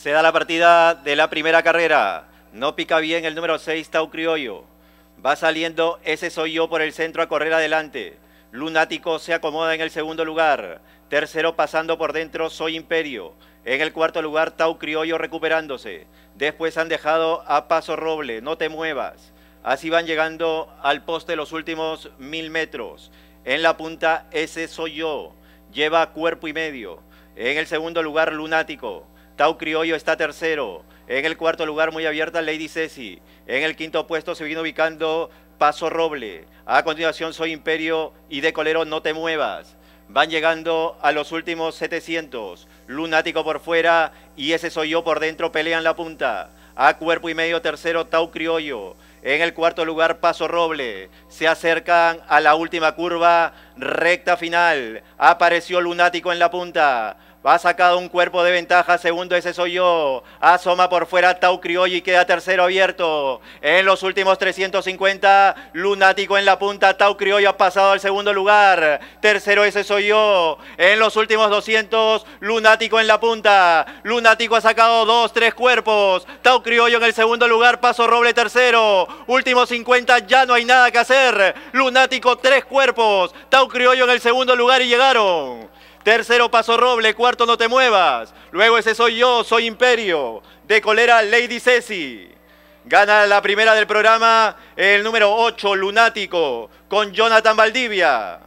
Se da la partida de la primera carrera. No pica bien el número 6, Tau Criollo. Va saliendo Ese Soy Yo por el centro a correr adelante. Lunático se acomoda en el segundo lugar. Tercero pasando por dentro, Soy Imperio. En el cuarto lugar, Tau Criollo recuperándose. Después han dejado a Paso Roble, no te muevas. Así van llegando al poste los últimos mil metros. En la punta, ese soy yo. Lleva cuerpo y medio. En el segundo lugar, Lunático. Tau Criollo está tercero. En el cuarto lugar, muy abierta, Lady Ceci. En el quinto puesto se viene ubicando Paso Roble. A continuación, Soy Imperio y de Colero, no te muevas. Van llegando a los últimos 700. Lunático por fuera y ese soy yo por dentro, pelean la punta. A cuerpo y medio, tercero, Tau Criollo. En el cuarto lugar, Paso Roble. Se acercan a la última curva, recta final. Apareció Lunático en la punta. Va sacado un cuerpo de ventaja. Segundo, ese soy yo. Asoma por fuera Tau Criollo y queda tercero abierto. En los últimos 350, Lunático en la punta. Tau Criollo ha pasado al segundo lugar. Tercero, ese soy yo. En los últimos 200, Lunático en la punta. Lunático ha sacado dos, tres cuerpos. Tau Criollo en el segundo lugar. Paso Roble tercero. Últimos 50, ya no hay nada que hacer. Lunático, tres cuerpos. Tau Criollo en el segundo lugar y llegaron. Tercero, Paso Roble. Cuarto, No Te Muevas. Luego ese soy yo, soy Imperio. De colera, Lady Ceci. Gana la primera del programa el número 8, Lunático, con Jonathan Valdivia.